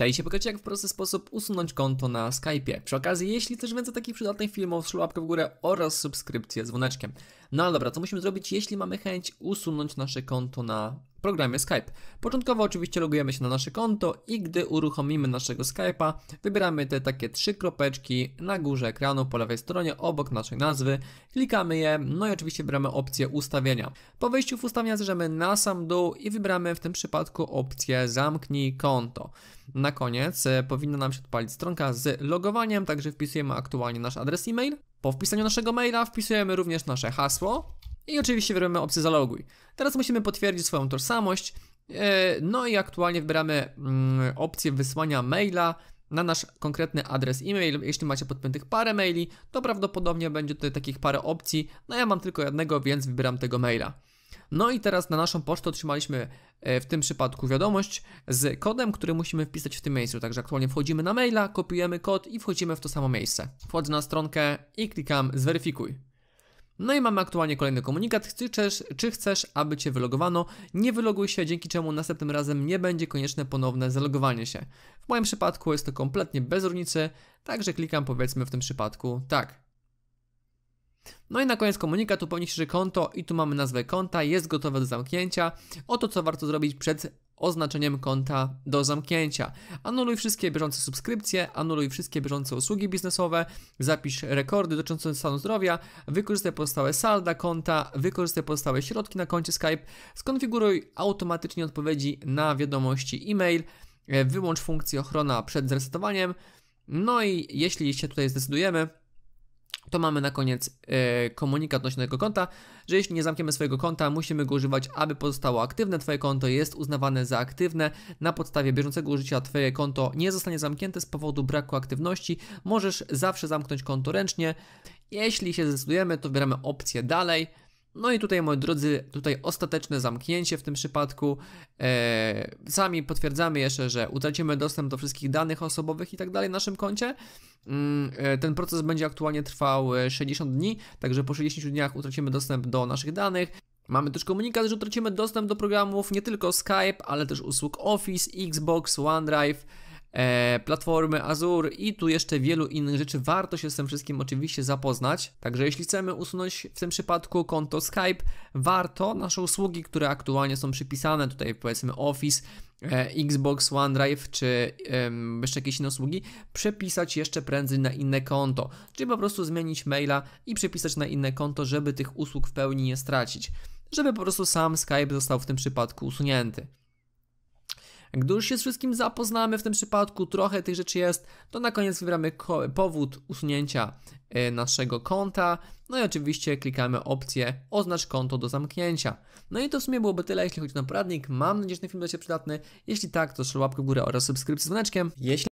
Czai się pokażcie jak w prosty sposób usunąć konto na Skype'ie. Przy okazji, jeśli coś więcej takich przydatnych filmów, szło łapkę w górę oraz subskrypcję z dzwoneczkiem. No ale dobra, co musimy zrobić, jeśli mamy chęć usunąć nasze konto na programie Skype. Początkowo oczywiście logujemy się na nasze konto i gdy uruchomimy naszego Skype'a, wybieramy te takie trzy kropeczki na górze ekranu po lewej stronie obok naszej nazwy, klikamy je, no i oczywiście wybieramy opcję ustawienia. Po wejściu w ustawienia zjeżdżamy na sam dół i wybieramy w tym przypadku opcję zamknij konto. Na koniec e, powinna nam się odpalić stronka z logowaniem, także wpisujemy aktualnie nasz adres e-mail. Po wpisaniu naszego maila wpisujemy również nasze hasło, i oczywiście wybieramy opcję zaloguj. Teraz musimy potwierdzić swoją tożsamość. E, no i aktualnie wybieramy mm, opcję wysłania maila na nasz konkretny adres e-mail. Jeśli macie podpiętych parę maili, to prawdopodobnie będzie tutaj takich parę opcji. No ja mam tylko jednego, więc wybieram tego maila. No i teraz na naszą pocztę otrzymaliśmy e, w tym przypadku wiadomość z kodem, który musimy wpisać w tym miejscu. Także aktualnie wchodzimy na maila, kopiujemy kod i wchodzimy w to samo miejsce. Wchodzę na stronkę i klikam zweryfikuj. No i mamy aktualnie kolejny komunikat, czy chcesz, czy chcesz, aby Cię wylogowano, nie wyloguj się, dzięki czemu następnym razem nie będzie konieczne ponowne zalogowanie się. W moim przypadku jest to kompletnie bez różnicy, także klikam powiedzmy w tym przypadku tak. No i na koniec komunikat upewnij się, że konto i tu mamy nazwę konta jest gotowe do zamknięcia. Oto co warto zrobić przed oznaczeniem konta do zamknięcia. Anuluj wszystkie bieżące subskrypcje, anuluj wszystkie bieżące usługi biznesowe, zapisz rekordy dotyczące stanu zdrowia, wykorzystaj pozostałe salda konta, wykorzystaj pozostałe środki na koncie Skype, skonfiguruj automatycznie odpowiedzi na wiadomości e-mail, wyłącz funkcję ochrona przed zresetowaniem. No i jeśli się tutaj zdecydujemy, to mamy na koniec yy, komunikat odnośnie tego konta, że jeśli nie zamkniemy swojego konta, musimy go używać, aby pozostało aktywne. Twoje konto jest uznawane za aktywne. Na podstawie bieżącego użycia Twoje konto nie zostanie zamknięte z powodu braku aktywności. Możesz zawsze zamknąć konto ręcznie. Jeśli się zdecydujemy, to wybieramy opcję dalej. No i tutaj, moi drodzy, tutaj ostateczne zamknięcie w tym przypadku. E, sami potwierdzamy jeszcze, że utracimy dostęp do wszystkich danych osobowych i tak dalej w naszym koncie. Mm, e, ten proces będzie aktualnie trwał 60 e, dni, także po 60 dniach utracimy dostęp do naszych danych. Mamy też komunikat, że utracimy dostęp do programów nie tylko Skype, ale też usług Office, Xbox, OneDrive E, platformy Azure i tu jeszcze wielu innych rzeczy. Warto się z tym wszystkim oczywiście zapoznać. Także jeśli chcemy usunąć w tym przypadku konto Skype, warto nasze usługi, które aktualnie są przypisane, tutaj powiedzmy Office, e, Xbox, OneDrive czy jeszcze jakieś inne usługi, przepisać jeszcze prędzej na inne konto. Czyli po prostu zmienić maila i przepisać na inne konto, żeby tych usług w pełni nie stracić. Żeby po prostu sam Skype został w tym przypadku usunięty. Gdy już się z wszystkim zapoznamy, w tym przypadku trochę tych rzeczy jest, to na koniec wybieramy powód usunięcia e, naszego konta. No i oczywiście klikamy opcję oznacz konto do zamknięcia. No i to w sumie byłoby tyle, jeśli chodzi o poradnik. Mam nadzieję, że ten film będzie przydatny. Jeśli tak, to szło łapkę w górę oraz subskrypcję z dzwoneczkiem. Jeśli